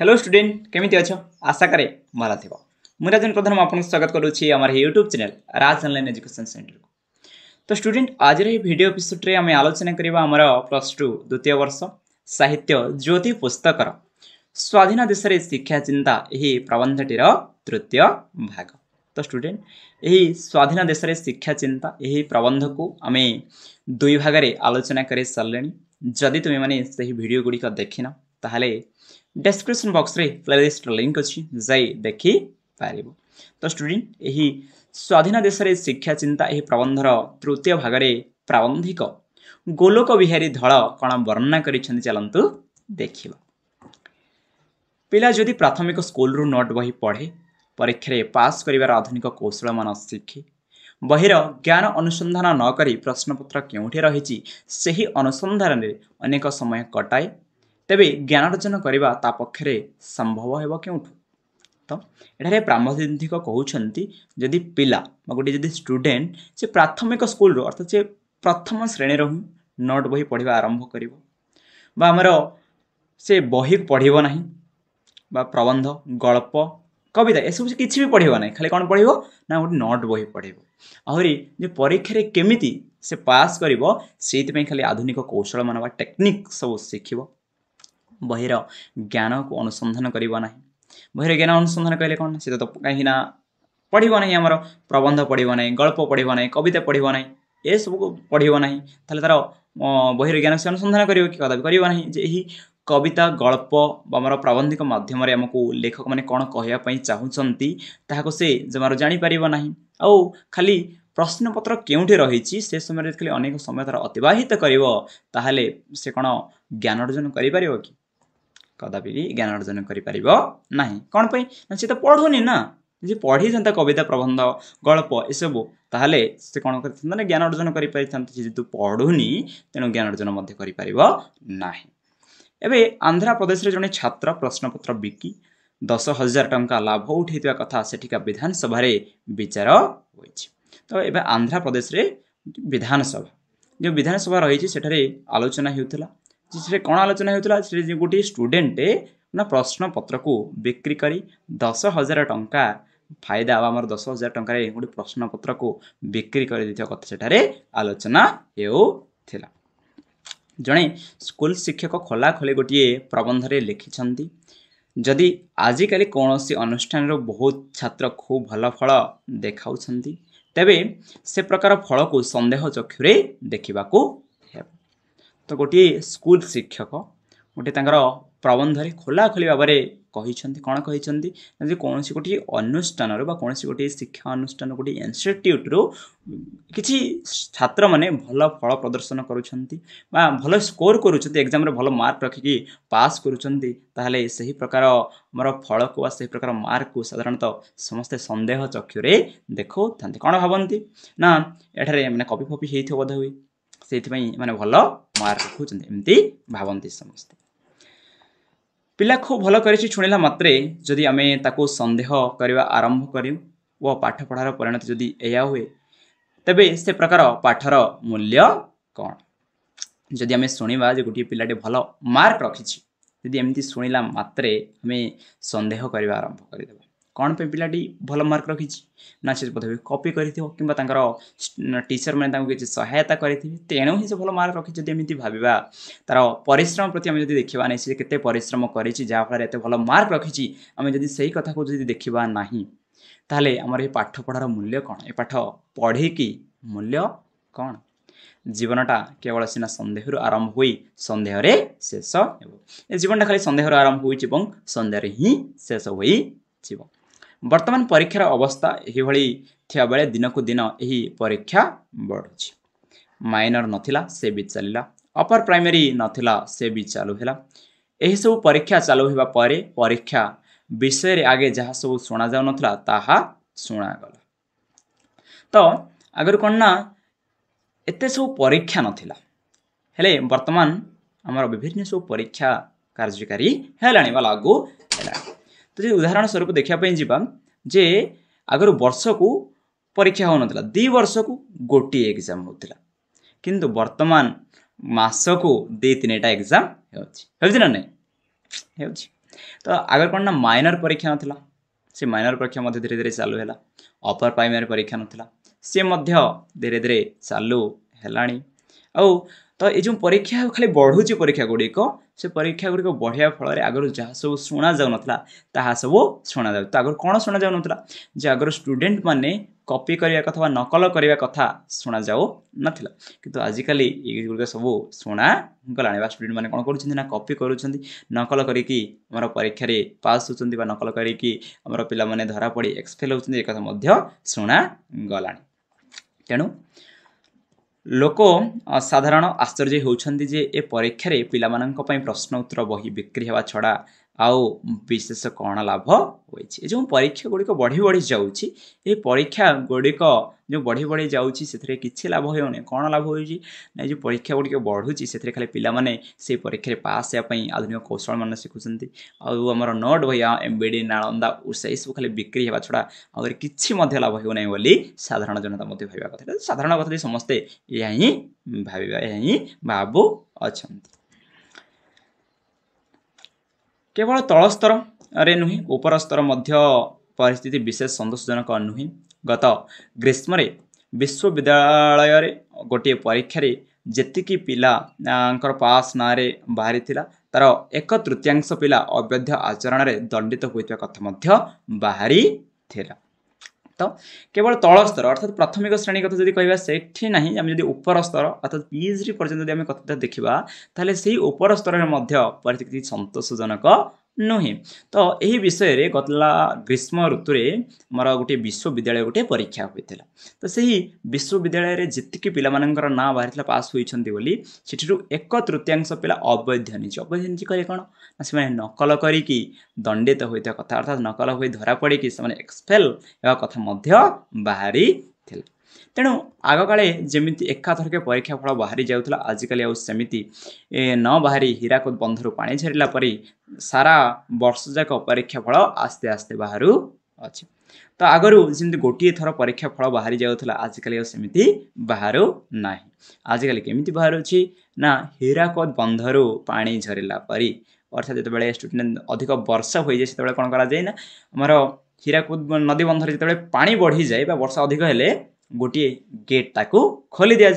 hello student केमी अच आशा कै भाला थी मुझे प्रधान आप स्वागत करुच्चर YouTube channel Raj online education centre को तो स्टूडेंट आज भिडियो एपिसोड्रे आम आलोचना करवा प्लस टू द्वितीय वर्ष साहित्य ज्योति पुस्तक स्वाधीन देश में शिक्षा चिंता प्रबंधटीर तृतीय भाग तो स्टूडेंट यही स्वाधीन देश में शिक्षा चिंता यही प्रबंध को आम दुई भाग आलोचना कर सारे जदि तुम्हें से ही भिडियो गुड़िक देखना ताल ଡେସ୍କ୍ରିପସନ୍ ବକ୍ସରେ ପ୍ଲେଲିଷ୍ଟର ଲିଙ୍କ୍ ଅଛି ଯାଇ ଦେଖିପାରିବ ତ ଷ୍ଟୁଡେଣ୍ଟ ଏହି ସ୍ୱାଧୀନ ଦେଶରେ ଶିକ୍ଷା ଚିନ୍ତା ଏହି ପ୍ରବନ୍ଧର ତୃତୀୟ ଭାଗରେ ପ୍ରାବନ୍ଧିକ ଗୋଲୋକ ବିହାରୀ ଧଳ କ'ଣ ବର୍ଣ୍ଣନା କରିଛନ୍ତି ଚାଲନ୍ତୁ ଦେଖିବା ପିଲା ଯଦି ପ୍ରାଥମିକ ସ୍କୁଲରୁ ନୋଟ୍ ବହି ପଢ଼େ ପରୀକ୍ଷାରେ ପାସ୍ କରିବାର ଆଧୁନିକ କୌଶଳମାନ ଶିଖେ ବହିର ଜ୍ଞାନ ଅନୁସନ୍ଧାନ ନ କରି ପ୍ରଶ୍ନପତ୍ର କେଉଁଠି ରହିଛି ସେହି ଅନୁସନ୍ଧାନରେ ଅନେକ ସମୟ କଟାଏ ତେବେ ଜ୍ଞାନାର୍ଜନ କରିବା ତା ପକ୍ଷରେ ସମ୍ଭବ ହେବ କେଉଁଠୁ ତ ଏଠାରେ ପ୍ରାମସିନ୍ଧିକ କହୁଛନ୍ତି ଯଦି ପିଲା ବା ଗୋଟିଏ ଯଦି ଷ୍ଟୁଡେଣ୍ଟ ସେ ପ୍ରାଥମିକ ସ୍କୁଲରୁ ଅର୍ଥାৎ ସେ ପ୍ରଥମ ଶ୍ରେଣୀରୁ ହିଁ ନୋଟ୍ ବହି ପଢ଼ିବା ଆରମ୍ଭ କରିବ ବା ଆମର ସେ ବହି ପଢ଼ିବ ନାହିଁ ବା ପ୍ରବନ୍ଧ ଗଳ୍ପ କବିତା ଏସବୁ ସେ କିଛି ବି ପଢ଼ିବ ନାହିଁ ଖାଲି କ'ଣ ପଢ଼ିବ ନା ଗୋଟେ ନୋଟ୍ ବହି ପଢ଼ିବ ଆହୁରି ଯେ ପରୀକ୍ଷାରେ କେମିତି ସେ ପାସ୍ କରିବ ସେଇଥିପାଇଁ ଖାଲି ଆଧୁନିକ କୌଶଳମାନ ବା ଟେକ୍ନିକ୍ ସବୁ ଶିଖିବ बहिर ज्ञानको अनुसन्धान नै गर्हिरो ज्ञान अनुसन्धान कहिले कन्सियत काहीँ नै आमर प्रबन्ध पढिब नै कविता नै ए पढिनासबुक पढ्यो नै तले तर बहिर ज्ञान से अनुसन्धान कि कदापि गर यही कविता गल्प गल्प्रा प्रबन्धिक रे आमक लेखक माने पई चाहु चाहन्छ ताको से जमारो जम जाने पार आउ खालि प्रश्नपत्र रहिछि से समय खालि अनेक समय त अर्जन करि गरिपार कि କଦାପି ବି ଜ୍ଞାନ ଅର୍ଜନ କରିପାରିବ ନାହିଁ କ'ଣ ପାଇଁ ନା ସେ ତ ପଢ଼ୁନି ନା ଯଦି ପଢ଼ିଥାନ୍ତା କବିତା ପ୍ରବନ୍ଧ ଗଳ୍ପ ଏସବୁ ତାହେଲେ ସେ କ'ଣ କରିଥାନ୍ତା ନା ଜ୍ଞାନ ଅର୍ଜନ କରିପାରିଥାନ୍ତା ଯେହେତୁ ପଢ଼ୁନି ତେଣୁ ଜ୍ଞାନ ଅର୍ଜନ ମଧ୍ୟ କରିପାରିବ ନାହିଁ ଏବେ ଆନ୍ଧ୍ରପ୍ରଦେଶରେ ଜଣେ ଛାତ୍ର ପ୍ରଶ୍ନପତ୍ର ବିକି ଦଶ ହଜାର ଟଙ୍କା ଲାଭ ଉଠାଇଥିବା କଥା ସେଠିକା ବିଧାନସଭାରେ ବିଚାର ହୋଇଛି ତ ଏବେ ଆନ୍ଧ୍ରପ୍ରଦେଶରେ ବିଧାନସଭା ଯେଉଁ ବିଧାନସଭା ରହିଛି ସେଠାରେ ଆଲୋଚନା ହେଉଥିଲା जिससे कौन आलोचना होता से गोटे स्टूडेंट ना प्रश्नपत्र को बिक्री कर दस हजार टंका फायदा ବା ଆମର ଦଶ ହଜାର ଟଙ୍କାରେ ଗୋଟେ ପ୍ରଶ୍ନପତ୍ରକୁ ବିକ୍ରି କରିଦେଇଥିବା କଥା ସେଠାରେ ଆଲୋଚନା ହେଉଥିଲା ଜଣେ ସ୍କୁଲ ଶିକ୍ଷକ ଖୋଲାଖୋଲି ଗୋଟିଏ ପ୍ରବନ୍ଧରେ ଲେଖିଛନ୍ତି ଯଦି ଆଜିକାଲି କୌଣସି ଅନୁଷ୍ଠାନର ବହୁତ ଛାତ୍ର ଖୁବ୍ ଭଲ ଫଳ ଦେଖାଉଛନ୍ତି ତେବେ ସେ ପ୍ରକାର ଫଳକୁ ସନ୍ଦେହ ଚକ୍ଷୁରେ ଦେଖିବାକୁ त गोटी स्कुल शिक्षक गटिङ प्रबन्धले खोलाखोली भएर कहाँ कि कसरी गोटि अनुष्ठानु कसैस गोटि शिक्षाअनुष्ठान गएसिट्युट रु कि छ भन्नु फल प्रदर्शन गरु भल स्कोर गर्जाम मार्क मर्क रकिक पास गरु सही प्रकार को फलको अहि प्रकार मर्क साधारणत समस्तै सन्देह चक्षुएर देखाउँदै कहाँ भावे म कपिफि है थियो बोध है ସେଇଥିପାଇଁ ମାନେ ଭଲ ମାର୍କ ରଖୁଛନ୍ତି ଏମିତି ଭାବନ୍ତି ସମସ୍ତେ ପିଲା ଖୁବ୍ ଭଲ କରିଛି ଶୁଣିଲା ମାତ୍ରେ ଯଦି ଆମେ ତାକୁ ସନ୍ଦେହ କରିବା ଆରମ୍ଭ କରୁ ଓ ପାଠ ପଢ଼ାର ପରିଣତି ଯଦି ଏହା ହୁଏ ତେବେ ସେ ପ୍ରକାର ପାଠର ମୂଲ୍ୟ କ'ଣ ଯଦି ଆମେ ଶୁଣିବା ଯେ ଗୋଟିଏ ପିଲାଟି ଭଲ ମାର୍କ ରଖିଛି ଯଦି ଏମିତି ଶୁଣିଲା ମାତ୍ରେ ଆମେ ସନ୍ଦେହ କରିବା ଆରମ୍ଭ କରିଦେବା କ'ଣ ପାଇଁ ପିଲାଟି ଭଲ ମାର୍କ ରଖିଛି ନା ସେ ବୋଧେ କପି କରିଥିବ କିମ୍ବା ତାଙ୍କର ଟିଚର୍ମାନେ ତାଙ୍କୁ କିଛି ସହାୟତା କରିଥିବେ ତେଣୁ ହିଁ ସେ ଭଲ ମାର୍କ ରଖିଛି ଯଦି ଏମିତି ଭାବିବା ତା'ର ପରିଶ୍ରମ ପ୍ରତି ଆମେ ଯଦି ଦେଖିବା ନାହିଁ ସେ କେତେ ପରିଶ୍ରମ କରିଛି ଯାହାଫଳରେ ଏତେ ଭଲ ମାର୍କ ରଖିଛି ଆମେ ଯଦି ସେଇ କଥାକୁ ଯଦି ଦେଖିବା ନାହିଁ ତାହେଲେ ଆମର ଏ ପାଠପଢ଼ାର ମୂଲ୍ୟ କ'ଣ ଏ ପାଠ ପଢ଼ିକି ମୂଲ୍ୟ କ'ଣ ଜୀବନଟା କେବଳ ସିନା ସନ୍ଦେହରୁ ଆରମ୍ଭ ହୋଇ ସନ୍ଦେହରେ ଶେଷ ହେବ ଏ ଜୀବନଟା ଖାଲି ସନ୍ଦେହରୁ ଆରମ୍ଭ ହୋଇଛି ଏବଂ ସନ୍ଦେହରେ ହିଁ ଶେଷ ହୋଇଯିବ बर्तमान परीक्षार अवस्था यह बेले कु दिन यही परीक्षा बढ़ुच माइनर नाला से भी चलला अपर प्राइमरी नाला से भी चालू है सब परीक्षा चालू होगा परीक्षा विषय आगे जहाँ सब शुणा जा ना शुणगला तो आगर कौन ना ये सब परीक्षा नाला हेले बर्तमान आम विभिन्न सब परीक्षा कार्यकारी है आगू है ଯଦି ଉଦାହରଣ ସ୍ୱରୂପ ଦେଖିବା ପାଇଁ ଯିବା ଯେ ଆଗରୁ ବର୍ଷକୁ ପରୀକ୍ଷା ହେଉନଥିଲା ଦୁଇ ବର୍ଷକୁ ଗୋଟିଏ ଏକ୍ଜାମ୍ ହେଉଥିଲା କିନ୍ତୁ ବର୍ତ୍ତମାନ ମାସକୁ ଦୁଇ ତିନିଟା ଏକ୍ଜାମ୍ ହେଉଛି ହେଉଛି ନା ନାହିଁ ହେଉଛି ତ ଆଗରେ କ'ଣ ନା ମାଇନର ପରୀକ୍ଷା ନଥିଲା ସେ ମାଇନର ପରୀକ୍ଷା ମଧ୍ୟ ଧୀରେ ଧୀରେ ଚାଲୁ ହେଲା ଅପର ପ୍ରାଇମେରୀ ପରୀକ୍ଷା ନଥିଲା ସେ ମଧ୍ୟ ଧୀରେ ଧୀରେ ଚାଲୁ ହେଲାଣି ଆଉ त यो जो परीक्षा खालि बढुन्छ परीक्षा गुडिक सरीक्षा गुडिक बढा फल आग्र जहाँ सबै सुनाउन तासु शुरा किन जाउन आगर स्टुडेन्ट मैले कपिया कथा नकल्या कथा शुण जाउन किन आजक गुड सबै शुलाटुडेन्ट मन कपि नकल गरिक अब परीक्षा पास हुन्छ नकल गरिकि अब पि धरा पढि एक्सफेल् कथा तेणु ଲୋକ ସାଧାରଣ ଆଶ୍ଚର୍ଯ୍ୟ ହେଉଛନ୍ତି ଯେ ଏ ପରୀକ୍ଷାରେ ପିଲାମାନଙ୍କ ପାଇଁ ପ୍ରଶ୍ନ ଉତ୍ତର ବହି ବିକ୍ରି ହେବା ଛଡ଼ା आउ विशेष कहाँ लाभ हुन्छ परीक्षा गुडिक बढ़ी बढि जाउँछ परीक्षा गुडिक जो बढी बढी जाउँछ लाभ हौ नै कन् लाभ परीक्षा गुडिक बढुँछ पहिला पास हेर्नु आधुनिक कौशल मन सिखुन चाहिँ आउँ नोट भइ एमवि नालंदा उषा एसबु खाली बिक्री हो लाभ हेन साधारण जनता म साधारण कथा समे भन् କେବଳ ତଳ ସ୍ତରରେ ନୁହେଁ ଉପର ସ୍ତର ମଧ୍ୟ ପରିସ୍ଥିତି ବିଶେଷ ସନ୍ତୋଷଜନକ ନୁହେଁ ଗତ ଗ୍ରୀଷ୍ମରେ ବିଶ୍ୱବିଦ୍ୟାଳୟରେ ଗୋଟିଏ ପରୀକ୍ଷାରେ ଯେତିକି ପିଲାଙ୍କର ପାସ୍ ନାଁରେ ବାହାରିଥିଲା ତା'ର ଏକ ତୃତୀୟାଂଶ ପିଲା ଅବୈଧ ଆଚରଣରେ ଦଣ୍ଡିତ ହୋଇଥିବା କଥା ମଧ୍ୟ ବାହାରିଥିଲା কেবল তল স্তর অর্থাৎ প্রাথমিক শ্রেণী কথা যদি কহা সেটি না আমি যদি উপর স্তর অর্থাৎ পিএচডি পর্যন্ত যদি আমি কথা দেখা তাহলে সেই উপর স্তরের মধ্যে কিছু সন্তোষজনক तो त विषय रे गतला ग्रीष्म ऋतु मोटे विश्वविद्यालय रे हुन्छ तिद्याल जतिकि पिँ बा पास हुन्छ एक तृतीयश पिला अवैध निजी अवैध निजी कहिले कन् नकलिकि दण्डित माने नकल कि पढिक होइत कथा बाहि तणु आगकाले थरके परीक्षा फल बाहि जाउ आजकाली आउँदै न बाहे हीराकद बन्धहरू पार परि सारा वर्ष जाक परीक्षा फल आस्ते आस्ते बाहुअ गोटे थर परीक्षाफल बाहि जा आजकालीन नै आजकाली के बाद बन्धहरू पार परि अर्थात् जति स्टूडेंट अधिक वर्षा हुन्छ कन्जाना अब हिराकद नदी बन्धेबे पाडिजाए बासा अधिक हेले गोट गेटाको खोलिदिए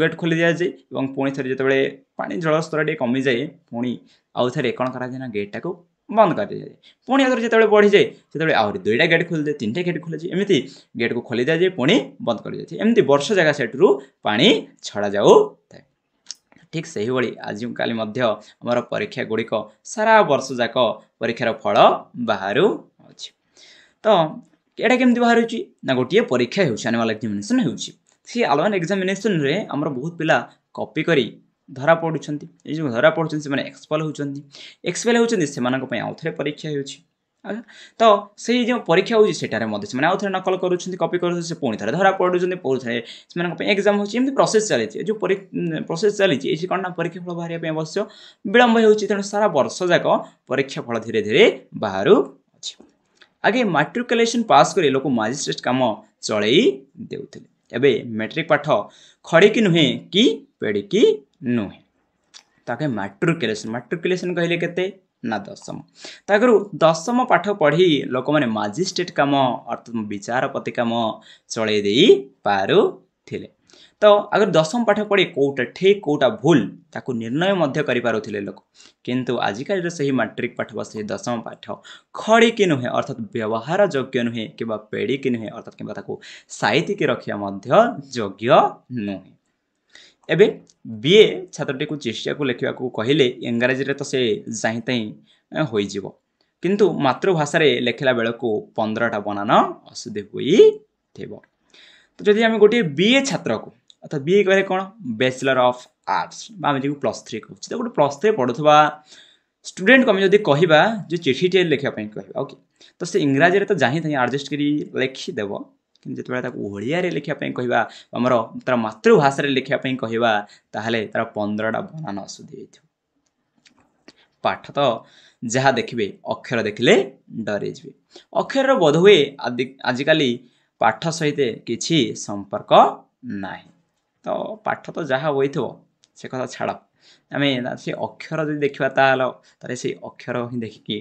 गेट खोलिदिए परेबल कमिजाए पि आउने कन् गेटाको बन्द गरिदिए पो बढिजाए त्युईा गेट खोलिदिए तिनटा गेट खोलिए एमिति गेट कु खोलिदिए पोइन् बन्द गरिदिएँ एमी वर्ष जागु पाडा जाउँ ठिक सही भजकाली अब परीक्षा गुडिक सारा बर्ष जाक परीक्षा र फल बाहु त ଏଇଟା କେମିତି ବାହାରୁଛି ନା ଗୋଟିଏ ପରୀକ୍ଷା ହେଉଛି ଆନୁଆଲ୍ ଏକ୍ଜାମିନେସନ୍ ହେଉଛି ସେ ଆନୁଆଲ୍ ଏକ୍ଜାମିନେସନ୍ରେ ଆମର ବହୁତ ପିଲା କପି କରି ଧରା ପଡ଼ୁଛନ୍ତି ଏ ଯେଉଁ ଧରା ପଡ଼ୁଛନ୍ତି ସେମାନେ ଏକ୍ସପେଲ୍ ହେଉଛନ୍ତି ଏକ୍ସପେଲ୍ ହେଉଛନ୍ତି ସେମାନଙ୍କ ପାଇଁ ଆଉଥରେ ପରୀକ୍ଷା ହେଉଛି ତ ସେଇ ଯେଉଁ ପରୀକ୍ଷା ହେଉଛି ସେଠାରେ ମଧ୍ୟ ସେମାନେ ଆଉଥରେ ନକଲ କରୁଛନ୍ତି କପି କରୁଛନ୍ତି ସେ ପୁଣି ଥରେ ଧରା ପଡ଼ୁଛନ୍ତି ପୁଣି ଥରେ ସେମାନଙ୍କ ପାଇଁ ଏକ୍ଜାମ୍ ହେଉଛି ଏମିତି ପ୍ରୋସେସ୍ ଚାଲିଛି ଏ ଯେଉଁ ପ୍ରୋସେସ୍ ଚାଲିଛି ଏଇ କ'ଣ ନା ପରୀକ୍ଷା ଫଳ ବାହାରିବା ପାଇଁ ଅବଶ୍ୟ ବିଳମ୍ବ ହେଉଛି ତେଣୁ ସାରା ବର୍ଷ ଯାକ ପରୀକ୍ଷା ଫଳ ଧୀରେ ଧୀରେ ବାହାରୁଅଛି अगे माट्रुकलेसन पास गर लोक मजिस्ट्रेट काम चलै देउँदै एट्रिक पाठ खडिकी नुहेँ कि पेडिकी नुहेँ त माट्रुकलेसन माट्रिकुलेसन कहिले केते नसम दशम पाठ पढि लोके मजिस्ट्रेट काम अर्थात् विचारपति चलैदे पारे ତ ଆଗରୁ ଦଶମ ପାଠ ପଢ଼ି କେଉଁଟା ଠିକ୍ କେଉଁଟା ଭୁଲ ତାକୁ ନିର୍ଣ୍ଣୟ ମଧ୍ୟ କରିପାରୁଥିଲେ ଲୋକ କିନ୍ତୁ ଆଜିକାଲିର ସେହି ମାଟ୍ରିକ୍ ପାଠ ବା ସେହି ଦଶମ ପାଠ ଖଡ଼ିକି ନୁହେଁ ଅର୍ଥାତ୍ ବ୍ୟବହାର ଯୋଗ୍ୟ ନୁହେଁ କିମ୍ବା ପେଡ଼ିକି ନୁହେଁ ଅର୍ଥାତ୍ କିମ୍ବା ତାକୁ ସାଇତିକି ରଖିବା ମଧ୍ୟ ଯୋଗ୍ୟ ନୁହେଁ ଏବେ ବିଏ ଛାତ୍ରଟିକୁ ଚେଷ୍ଟାକୁ ଲେଖିବାକୁ କହିଲେ ଇଂରାଜୀରେ ତ ସେ ଯାହିଁ ତାହିଁ ହୋଇଯିବ କିନ୍ତୁ ମାତୃଭାଷାରେ ଲେଖିଲା ବେଳକୁ ପନ୍ଦରଟା ବନାନ ଅସୁଧି ହୋଇଥିବ ତ ଯଦି ଆମେ ଗୋଟିଏ ବିଏ ଛାତ୍ରକୁ ଅର୍ଥାତ୍ ବିଏ କହିଲେ କ'ଣ ବ୍ୟାଚଲର୍ ଅଫ୍ ଆର୍ଟସ୍ ବା ଆମେ ଯେକୁ ପ୍ଲସ୍ ଥ୍ରୀ କହୁଛୁ ତ ଗୋଟେ ପ୍ଲସ୍ ଥ୍ରୀ ପଢ଼ୁଥିବା ଷ୍ଟୁଡେଣ୍ଟକୁ ଆମେ ଯଦି କହିବା ଯେ ଚିଠିଟିଏ ଲେଖିବା ପାଇଁ କହିବା ଓକେ ତ ସେ ଇଂରାଜୀରେ ତ ଯାହିଁ ତାହିଁ ଆଡ଼ଜଷ୍ଟ କରି ଲେଖିଦେବ କିନ୍ତୁ ଯେତେବେଳେ ତାକୁ ଓଡ଼ିଆରେ ଲେଖିବା ପାଇଁ କହିବା ଆମର ତା'ର ମାତୃଭାଷାରେ ଲେଖିବା ପାଇଁ କହିବା ତାହେଲେ ତା'ର ପନ୍ଦରଟା ବନାନ ଅସୁଧି ହେଇଥିବ ପାଠ ତ ଯାହା ଦେଖିବେ ଅକ୍ଷର ଦେଖିଲେ ଡରିଯିବେ ଅକ୍ଷରର ବୋଧ ହୁଏ ଆଜିକାଲି ପାଠ ସହିତ କିଛି ସମ୍ପର୍କ ନାହିଁ ତ ପାଠ ତ ଯାହା ହୋଇଥିବ ସେ କଥା ଛାଡ଼ ଆମେ ସେ ଅକ୍ଷର ଯଦି ଦେଖିବା ତାହେଲେ ତାହେଲେ ସେଇ ଅକ୍ଷର ହିଁ ଦେଖିକି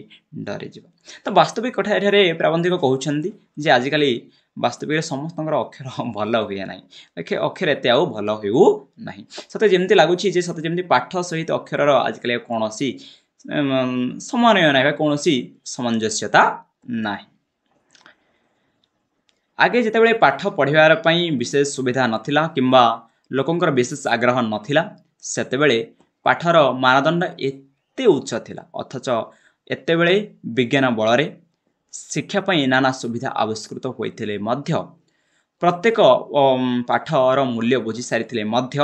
ଡରିଯିବା ତ ବାସ୍ତବିକ କଥା ଏଠାରେ ପ୍ରାବନ୍ଧିକ କହୁଛନ୍ତି ଯେ ଆଜିକାଲି ବାସ୍ତବିକରେ ସମସ୍ତଙ୍କର ଅକ୍ଷର ଭଲ ହୁଏ ନାହିଁ ଅକ୍ଷର ଏତେ ଆଉ ଭଲ ହେଉ ନାହିଁ ସତେ ଯେମିତି ଲାଗୁଛି ଯେ ସତେ ଯେମିତି ପାଠ ସହିତ ଅକ୍ଷରର ଆଜିକାଲି ଆଉ କୌଣସି ସମନ୍ୱୟ ନାହିଁ ବା କୌଣସି ସାମଞ୍ଜସ୍ୟତା ନାହିଁ ଆଗେ ଯେତେବେଳେ ପାଠ ପଢ଼ିବାର ପାଇଁ ବିଶେଷ ସୁବିଧା ନଥିଲା କିମ୍ବା ଲୋକଙ୍କର ବିଶେଷ ଆଗ୍ରହ ନଥିଲା ସେତେବେଳେ ପାଠର ମାନଦଣ୍ଡ ଏତେ ଉଚ୍ଚ ଥିଲା ଅଥଚ ଏତେବେଳେ ବିଜ୍ଞାନ ବଳରେ ଶିକ୍ଷା ପାଇଁ ନାନା ସୁବିଧା ଆବିଷ୍କୃତ ହୋଇଥିଲେ ମଧ୍ୟ ପ୍ରତ୍ୟେକ ପାଠର ମୂଲ୍ୟ ବୁଝି ସାରିଥିଲେ ମଧ୍ୟ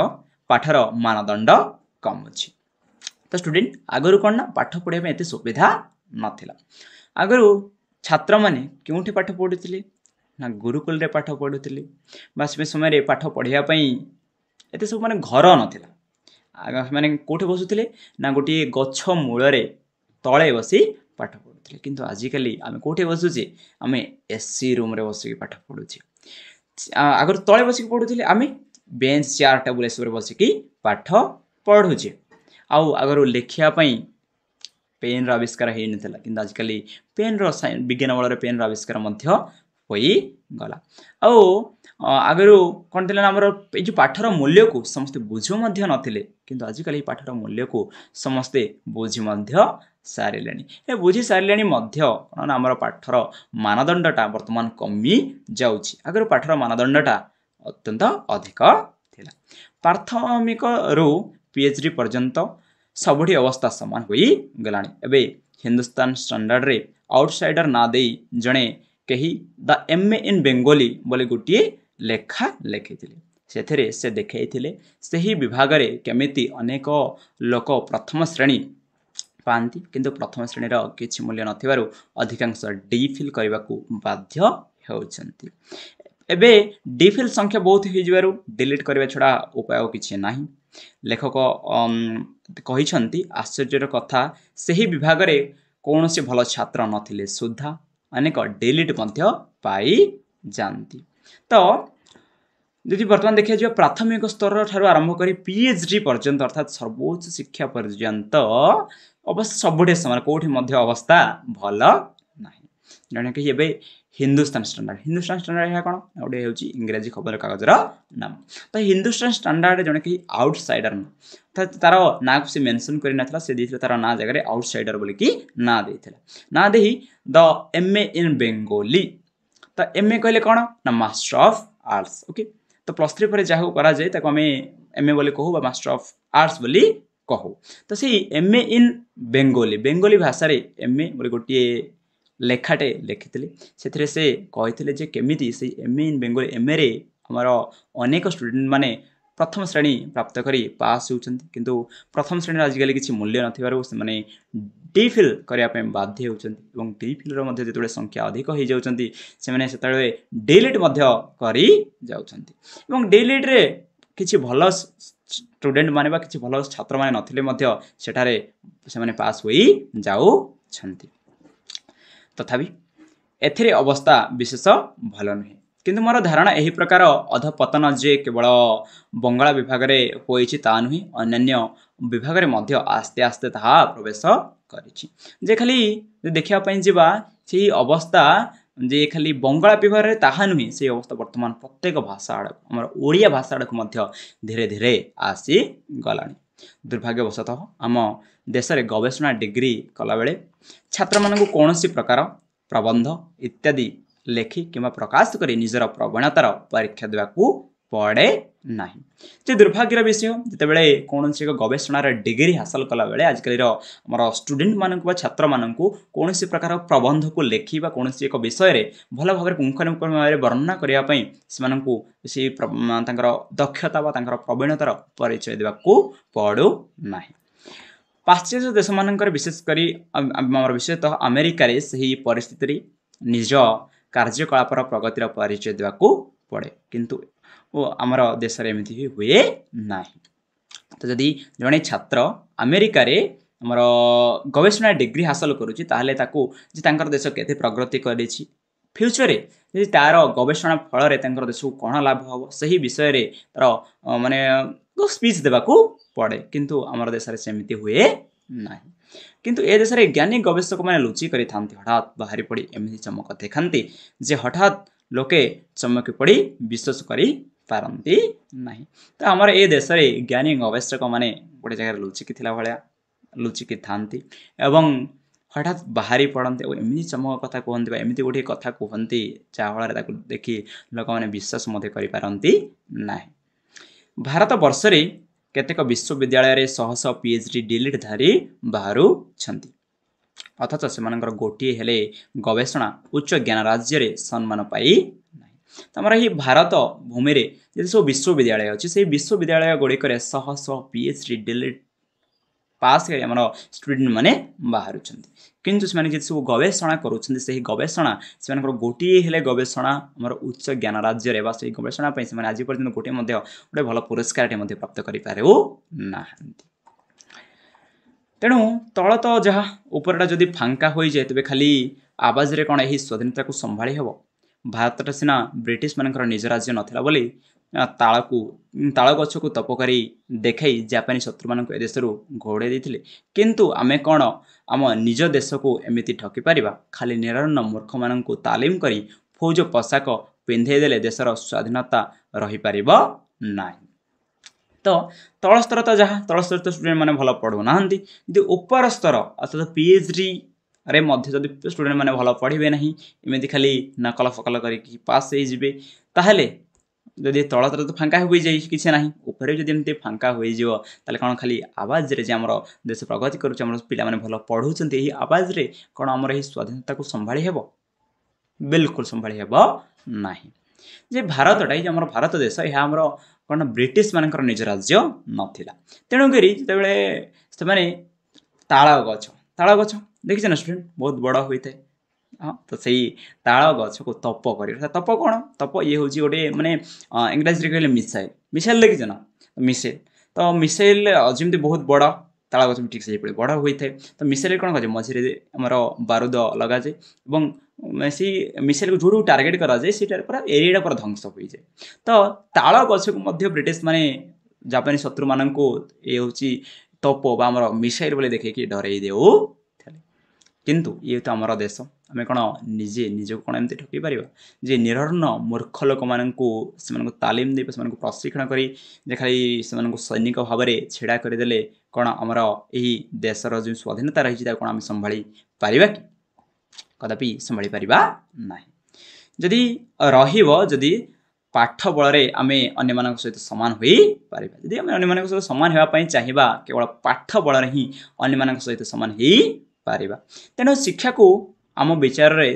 ପାଠର ମାନଦଣ୍ଡ କମ୍ ଅଛି ତ ଷ୍ଟୁଡେଣ୍ଟ ଆଗରୁ କ'ଣ ନା ପାଠ ପଢ଼ିବା ପାଇଁ ଏତେ ସୁବିଧା ନଥିଲା ଆଗରୁ ଛାତ୍ରମାନେ କେଉଁଠି ପାଠ ପଢ଼ୁଥିଲେ ନା ଗୁରୁକୁଳରେ ପାଠ ପଢ଼ୁଥିଲେ ବା ସେ ସମୟରେ ପାଠ ପଢ଼ିବା ପାଇଁ ଏତେ ସବୁ ମାନେ ଘର ନଥିଲା ମାନେ କେଉଁଠି ବସୁଥିଲେ ନା ଗୋଟିଏ ଗଛ ମୂଳରେ ତଳେ ବସି ପାଠ ପଢ଼ୁଥିଲେ କିନ୍ତୁ ଆଜିକାଲି ଆମେ କେଉଁଠି ବସୁଛେ ଆମେ ଏସି ରୁମ୍ରେ ବସିକି ପାଠ ପଢ଼ୁଛେ ଆଗରୁ ତଳେ ବସିକି ପଢ଼ୁଥିଲେ ଆମେ ବେଞ୍ଚ ଚେୟାର ଟେବୁଲ ଏସବୁରେ ବସିକି ପାଠ ପଢ଼ୁଛେ ଆଉ ଆଗରୁ ଲେଖିବା ପାଇଁ ପେନ୍ର ଆବିଷ୍କାର ହୋଇନଥିଲା କିନ୍ତୁ ଆଜିକାଲି ପେନ୍ର ବିଜ୍ଞାନ ବଳରେ ପେନ୍ର ଆବିଷ୍କାର ମଧ୍ୟ ହୋଇଗଲା ଆଉ आगहरू कन्मर यो पाठ र मूल्यु समे बुझुमध्य नजिक पाठ र मूल्यको समस्ते बुझिमध्य सारे बुझिसारे म पाठर मानदण्डा बर्तमान कमिजाउ आगरू पाठ र मानदण्डटा अधिक थाहा प्राथमिक रु पिएचडि पर्यन्त सबुढि अवस्था समान हुला हिन्दुस्तान स्टान्डाड्रे आउटस नाँदै जन केही द एमए इन बेङ्गली बोली ଲେଖା ଲେଖିଥିଲେ ସେଥିରେ ସେ ଦେଖାଇଥିଲେ ସେହି ବିଭାଗରେ କେମିତି ଅନେକ ଲୋକ ପ୍ରଥମ ଶ୍ରେଣୀ ପାଆନ୍ତି କିନ୍ତୁ ପ୍ରଥମ ଶ୍ରେଣୀର କିଛି ମୂଲ୍ୟ ନଥିବାରୁ ଅଧିକାଂଶ ଡି ଫିଲ୍ କରିବାକୁ ବାଧ୍ୟ ହେଉଛନ୍ତି ଏବେ ଡି ଫିଲ୍ ସଂଖ୍ୟା ବହୁତ ହୋଇଯିବାରୁ ଡିଲିଟ୍ କରିବା ଛଡ଼ା ଉପାୟ କିଛି ନାହିଁ ଲେଖକ କହିଛନ୍ତି ଆଶ୍ଚର୍ଯ୍ୟର କଥା ସେହି ବିଭାଗରେ କୌଣସି ଭଲ ଛାତ୍ର ନଥିଲେ ସୁଦ୍ଧା ଅନେକ ଡିଲିଟ୍ ମଧ୍ୟ ପାଇଯାଆନ୍ତି ତ ଯଦି ବର୍ତ୍ତମାନ ଦେଖାଯିବ ପ୍ରାଥମିକ ସ୍ତରଠାରୁ ଆରମ୍ଭ କରି ପି ଏଚ୍ ଡି ପର୍ଯ୍ୟନ୍ତ ଅର୍ଥାତ୍ ସର୍ବୋଚ୍ଚ ଶିକ୍ଷା ପର୍ଯ୍ୟନ୍ତ ଅବଶ୍ୟ ସବୁଠି ସମାନ କେଉଁଠି ମଧ୍ୟ ଅବସ୍ଥା ଭଲ ନାହିଁ ଜଣେ କେହି ଏବେ ହିନ୍ଦୁସ୍ତାନ ଷ୍ଟାଣ୍ଡାର୍ଡ଼ ହିନ୍ଦୁସ୍ତାନ ଷ୍ଟାଣ୍ଡାର୍ଡ଼ ଏହା କ'ଣ ଗୋଟେ ହେଉଛି ଇଂରାଜୀ ଖବରକାଗଜର ନାମ ତ ହିନ୍ଦୁସ୍ତାନ ଷ୍ଟାଣ୍ଡାର୍ଡ଼ ଜଣେ କେହି ଆଉଟସାଇଡର୍ ନାଁ ଅର୍ଥାତ୍ ତାର ନାଁକୁ ସେ ମେନସନ୍ କରିନଥିଲା ସେ ଦେଇଥିଲା ତାର ନାଁ ଜାଗାରେ ଆଉଟସାଇଡର୍ ବୋଲିକି ନାଁ ଦେଇଥିଲା ନାଁ ଦେଇ the M A in Bengali ତ ଏମ୍ ଏ କହିଲେ କ'ଣ ନା ମାଷ୍ଟର ଅଫ୍ ଆର୍ଟସ୍ ଓକେ তো প্লস থ্রি পরে যাহাকে করা যায় তাকে আমি এম এ বলে কহু বা মাস্টার অফ আর্টস বলে কহু তো সেই M A in Bengali Bengali ভাষায় এম এ বলে গোটিয়ে ଲେଖାଟେ ଲେଖିଥିଲେ ସେଥିରେ ସେ କହିଥିଲେ ଯେ କେମିତି ସେଇ ଏମ୍ ଏ ଇନ୍ ବେଙ୍ଗଲ ଏମ୍ଏରେ ଆମର ଅନେକ ଷ୍ଟୁଡ଼େଣ୍ଟମାନେ प्रथम श्रेणी प्राप्त गरि पास हुन्छ किन प्रथम श्रेणी आजक मूल्य नै डिफिल्ड बाध्यहेन्फ्रति संख्या अधिक हो जाउँछु डेलिट गरिन्छ डेलिट्रे कि भए स्टुडेन्ट म छे नठ पास हुनु तथापि ए अवस्था विशेष भल नुहेँ किंतु मोर धारणा यही प्रकार अध पतन जे केवल बङ्ला विभाग ता नुँ विभाग विभागले मध्य आस्ते आस्ते ता प्रवेश गरिदेखि से अवस्था जे खाली खालि विभाग विभागले ता नु अवस्था बर्तमान प्रत्येक भाषा आडिया भाषा आडको धिर आसिगला दुर्भाग्यवशतः आम देशले गवेषणा डिग्री कला बेला छ कनौसि प्रकार प्रबंध इत्यादि ଲେଖି କିମ୍ବା ପ୍ରକାଶ କରି ନିଜର ପ୍ରବଣତାର ପରୀକ୍ଷା ଦେବାକୁ ପଡ଼େ ନାହିଁ ଯେ ଦୁର୍ଭାଗ୍ୟର ବିଷୟ ଯେତେବେଳେ କୌଣସି ଏକ ଗବେଷଣାର ଡିଗ୍ରୀ ହାସଲ କଲାବେଳେ ଆଜିକାଲିର ଆମର ଷ୍ଟୁଡେଣ୍ଟମାନଙ୍କୁ ବା ଛାତ୍ରମାନଙ୍କୁ କୌଣସି ପ୍ରକାର ପ୍ରବନ୍ଧକୁ ଲେଖି ବା କୌଣସି ଏକ ବିଷୟରେ ଭଲ ଭାବରେ ପୁଙ୍ଖାନୁପୁଙ୍ଖ ଭାବରେ ବର୍ଣ୍ଣନା କରିବା ପାଇଁ ସେମାନଙ୍କୁ ସେଇ ତାଙ୍କର ଦକ୍ଷତା ବା ତାଙ୍କର ପ୍ରବୀଣତାର ପରିଚୟ ଦେବାକୁ ପଡ଼ୁନାହିଁ ପାଶ୍ଚାତ୍ୟ ଦେଶମାନଙ୍କରେ ବିଶେଷ କରି ଆମର ବିଶେଷତଃ ଆମେରିକାରେ ସେହି ପରିସ୍ଥିତିରେ ନିଜ କାର୍ଯ୍ୟକଳାପର ପ୍ରଗତିର ପରିଚୟ ଦେବାକୁ ପଡ଼େ କିନ୍ତୁ ଓ ଆମର ଦେଶରେ ଏମିତି ବି ହୁଏ ନାହିଁ ତ ଯଦି ଜଣେ ଛାତ୍ର ଆମେରିକାରେ ଆମର ଗବେଷଣା ଡିଗ୍ରୀ ହାସଲ କରୁଛି ତାହେଲେ ତାକୁ ଯେ ତାଙ୍କର ଦେଶ କେତେ ପ୍ରଗତି କରିଛି ଫ୍ୟୁଚର୍ରେ ଯଦି ତା'ର ଗବେଷଣା ଫଳରେ ତାଙ୍କର ଦେଶକୁ କ'ଣ ଲାଭ ହେବ ସେହି ବିଷୟରେ ତା'ର ମାନେ ସ୍ପିଚ୍ ଦେବାକୁ ପଡ଼େ କିନ୍ତୁ ଆମର ଦେଶରେ ସେମିତି ହୁଏ नाही न् एले ज्ञानी गवेषक मैले लुचिरी थाहा हटात बाह्र पड़ी एम चमक देखा जे हठात लोके चमक पड़ी विश्वास गरिपार त आम ए देश ज्ञानी गवेषक मैले गोटे जगार लुचिक थाहा लुचिक थाहा हटात बाह्र पढ्ने एमि चमक कथा कथाहन् एमि गोटी कथा कुहन् जहाँफल देखि लोक मैले विश्वास मध्यपार भारतवर्ष र କେତେକ ବିଶ୍ୱବିଦ୍ୟାଳୟରେ ଶହ ଶହ ପି ଏଚ୍ ଡି ଡିଲିଟ୍ ଧାରି ବାହାରୁଛନ୍ତି ଅଥଚ ସେମାନଙ୍କର ଗୋଟିଏ ହେଲେ ଗବେଷଣା ଉଚ୍ଚ ଜ୍ଞାନ ରାଜ୍ୟରେ ସମ୍ମାନ ପାଇ ନାହିଁ ତମର ଏହି ଭାରତ ଭୂମିରେ ଯେତେ ସବୁ ବିଶ୍ୱବିଦ୍ୟାଳୟ ଅଛି ସେହି ବିଶ୍ୱବିଦ୍ୟାଳୟ ଗୁଡ଼ିକରେ ଶହ ଶହ P H D DLitt pass କରି ଆମର ଷ୍ଟୁଡେଣ୍ଟମାନେ ବାହାରୁଛନ୍ତି କିନ୍ତୁ ସେମାନେ ଯେତେ ସବୁ ଗବେଷଣା କରୁଛନ୍ତି ସେହି ଗବେଷଣା ସେମାନଙ୍କର ଗୋଟିଏ ହେଲେ ଗବେଷଣା ଆମର ଉଚ୍ଚ ଜ୍ଞାନ ରାଜ୍ୟରେ ବା ସେହି ଗବେଷଣା ପାଇଁ ସେମାନେ ଆଜି ପର୍ଯ୍ୟନ୍ତ ଗୋଟିଏ ମଧ୍ୟ ଗୋଟେ ଭଲ ପୁରସ୍କାରଟି ମଧ୍ୟ ପ୍ରାପ୍ତ କରିପାରୁ ନାହାନ୍ତି ତେଣୁ ତଳ ତ ଯାହା ଉପରଟା ଯଦି ଫାଙ୍କା ହୋଇଯାଏ ତେବେ ଖାଲି ଆବାଜରେ କ'ଣ ଏହି ସ୍ୱାଧୀନତାକୁ ସମ୍ଭାଳି ହେବ ଭାରତଟା ସିନା ବ୍ରିଟିଶମାନଙ୍କର ନିଜ ରାଜ୍ୟ ନଥିଲା ବୋଲି ତାଳକୁ ତାଳ ଗଛକୁ ତପ କରି ଦେଖାଇ ଜାପାନୀ ଶତ୍ରୁମାନଙ୍କୁ ଏ ଦେଶରୁ ଘୋଡ଼ାଇ ଦେଇଥିଲେ କିନ୍ତୁ ଆମେ କ'ଣ ଆମ ନିଜ ଦେଶକୁ ଏମିତି ଠକିପାରିବା ଖାଲି ନିରନ୍ନ ମୂର୍ଖମାନଙ୍କୁ ତାଲିମ କରି ଫୌଜ ପୋଷାକ ପିନ୍ଧେଇ ଦେଲେ ଦେଶର ସ୍ୱାଧୀନତା ରହିପାରିବ ନାହିଁ ତ ତଳ ସ୍ତର ତ ଯାହା ତଳ ସ୍ତର ତ ମାନେ ଭଲ ପଢ଼ୁନାହାନ୍ତି ଯଦି ଉପର ସ୍ତର ଅର୍ଥାତ ପି ଏଚ୍ ଡ଼ିରେ ମଧ୍ୟ ଯଦି ମାନେ ଭଲ ପଢ଼ିବେ ନାହିଁ ଏମିତି ଖାଲି ନକଲ ଫକଲ କରିକି ପାସ୍ ହେଇଯିବେ ତାହେଲେ ଯଦି ତଳତର ତ ଫାଙ୍କା ହୋଇଯାଇ କିଛି ନାହିଁ ଉପରେ ଯଦି ଏମିତି ଫାଙ୍କା ହୋଇଯିବ ତାହେଲେ କ'ଣ ଖାଲି ଆବାଜରେ ଯେ ଆମର ଦେଶ ପ୍ରଗତି କରୁଛି ଆମର ପିଲାମାନେ ଭଲ ପଢ଼ୁଛନ୍ତି ଏହି ଆବାଜରେ କ'ଣ ଆମର ଏହି ସ୍ୱାଧୀନତାକୁ ସମ୍ଭାଳି ହେବ ବିଲକୁଲ ସମ୍ଭାଳି ହେବ ନାହିଁ ଯେ ଭାରତଟା ଏଇ ଯେ ଆମର ଭାରତ ଦେଶ ଏହା ଆମର କ'ଣ ବ୍ରିଟିଶମାନଙ୍କର ନିଜ ରାଜ୍ୟ ନଥିଲା ତେଣୁକରି ଯେତେବେଳେ ସେମାନେ ତାଳ ଗଛ ତାଳ ଗଛ ଦେଖିଛ ନା ଷ୍ଟୁଡେଣ୍ଟ ବହୁତ ବଡ଼ ହୋଇଥାଏ ହଁ ତ ସେଇ ତାଳ ଗଛକୁ ତପ କରିବ ତପ କ'ଣ ତପ ଇଏ ହେଉଛି ଗୋଟେ ମାନେ ଇଂରାଜୀରେ କହିଲେ ମିସାଇଲ୍ ମିସାଇଲ୍ ଦେଖିଛ ନା ମିସାଇଲ୍ ତ ମିସାଇଲ୍ ଯେମିତି ବହୁତ ବଡ଼ ତାଳ ଗଛ ବି ଠିକ୍ ସେଇଭଳି ବଡ଼ ହୋଇଥାଏ ତ ମିସାଇଲ୍ କ'ଣ କରାଯାଏ ମଝିରେ ଆମର ବାରୁଦ ଲଗାଯାଏ ଏବଂ ସେଇ ମିସାଇଲ୍କୁ ଯେଉଁଠୁ ଟାର୍ଗେଟ୍ କରାଯାଏ ସେଇଟାରେ ପୁରା ଏରିଆଟା ପୁରା ଧ୍ୱଂସ ହୋଇଯାଏ ତ ତାଳ ଗଛକୁ ମଧ୍ୟ ବ୍ରିଟିଶମାନେ ଜାପାନୀ ଶତ୍ରୁମାନଙ୍କୁ ଏ ହେଉଛି ତପ ବା ଆମର ମିସାଇଲ୍ ବୋଲି ଦେଖେଇକି ଡରେଇ ଦେଉଥିଲେ କିନ୍ତୁ ଇଏ ତ ଆମର ଦେଶ आमे कन निजे निजको ठकिपार जे निर मूर्ख लोक म तालिम दिशिक्षण गरिनक भावे इडा गरिदेले कमर यही देश र जुन स्वाधीनता रहेछ त्यहाँ कहाँ आम सम्भाइ पार कि कदापि सम्भाइ पार नै जिरह पाठ बलर आमे अन्य ममान हुने अन्य समान होइन चाहिँ केवल पाठ बलर अन्य म सहित समान है पार शिक्षा को ଆମ ବିଚାରରେ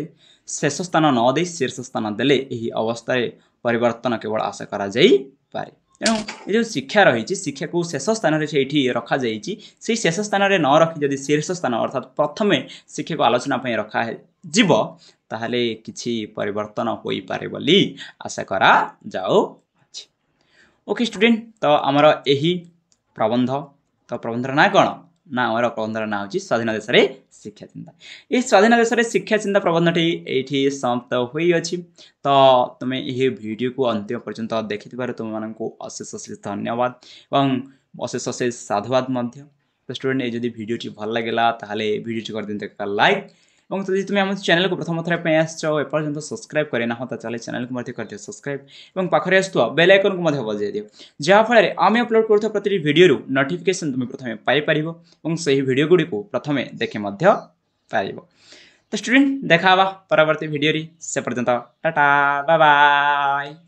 ଶେଷ ସ୍ଥାନ ନ ଦେଇ ଶୀର୍ଷ ସ୍ଥାନ ଦେଲେ ଏହି ଅବସ୍ଥାରେ ପରିବର୍ତ୍ତନ କେବଳ ଆଶା କରାଯାଇପାରେ ତେଣୁ ଏ ଯେଉଁ ଶିକ୍ଷା ରହିଛି ଶିକ୍ଷାକୁ ଶେଷ ସ୍ଥାନରେ ସେଇଠି ରଖାଯାଇଛି ସେଇ ଶେଷ ସ୍ଥାନରେ ନ ରଖି ଯଦି ଶୀର୍ଷ ସ୍ଥାନ ଅର୍ଥାৎ ପ୍ରଥମେ ଶିକ୍ଷାକୁ ଆଲୋଚନା ପାଇଁ ରଖାଯିବ ତାହେଲେ କିଛି ପରିବର୍ତ୍ତନ ହୋଇପାରେ ବୋଲି ଆଶା କରାଯାଉଅଛି ଓକେ ଷ୍ଟୁଡେଣ୍ଟ ତ ଆମର ଏହି ପ୍ରବନ୍ଧ ତ ପ୍ରବନ୍ଧର ନାଁ କ'ଣ ନା ଆମର ପ୍ରବନ୍ଧର ନାଁ ହେଉଛି ସ୍ୱାଧୀନ ଦେଶରେ ଶିକ୍ଷା ଚିନ୍ତା ଏହି ସ୍ୱାଧୀନ ଦେଶରେ ଶିକ୍ଷା ଚିନ୍ତା ପ୍ରବନ୍ଧଟି ଏଇଠି ସମାପ୍ତ ହୋଇଅଛି ତ ତୁମେ ଏହି ଭିଡ଼ିଓକୁ ଅନ୍ତିମ ପର୍ଯ୍ୟନ୍ତ ଦେଖିଥିବାରୁ ତୁମମାନଙ୍କୁ ଅଶେଷ ଅଶେଷ ଧନ୍ୟବାଦ ଏବଂ ଅଶେଷ ଅଶେଷ ସାଧୁବାଦ ମଧ୍ୟ ତ ଷ୍ଟୁଡେଣ୍ଟ ଏ ଯଦି ଭିଡ଼ିଓଟି ଭଲ ଲାଗିଲା ତାହେଲେ ଭିଡ଼ିଓଟି କରିଦିଅନ୍ତୁ ଏକ ଲାଇକ୍ এবং যদি তুমি আমাদের ଚ୍ୟାନେଲ୍କୁ ପ୍ରଥମ ଥର ପାଇଁ ଆସିଛ ଆଉ ଏପର୍ଯ୍ୟନ୍ତ ସବସ୍କ୍ରାଇବ୍ କରିନାହ ତ ଚାଲେ ଚ୍ୟାନେଲ୍କୁ ମଧ୍ୟ କରିଦିଅ ସବସ୍କ୍ରାଇବ୍ ଏବଂ ପାଖରେ ଆସୁଥିବା ବେଲ୍ ଆଇକନ୍କୁ ମଧ୍ୟ ବଜାଇ ଦିଅ ଯାହାଫଳରେ ଆମେ ଅପଲୋଡ଼ କରୁଥିବା ପ୍ରତିଟି ଭିଡ଼ିଓରୁ ନୋଟିଫିକେସନ୍ ତୁମେ ପ୍ରଥମେ ପାଇପାରିବ ଏବଂ ସେହି ଭିଡ଼ିଓ ଗୁଡ଼ିକୁ ପ୍ରଥମେ ଦେଖି ମଧ୍ୟ ପାରିବ ତ ଷ୍ଟୁଡେଣ୍ଟ ଦେଖା ହେବା ପରବର୍ତ୍ତୀ ଭିଡ଼ିଓରେ ସେ ପର୍ଯ୍ୟନ୍ତ ଟାଟା ବାଏ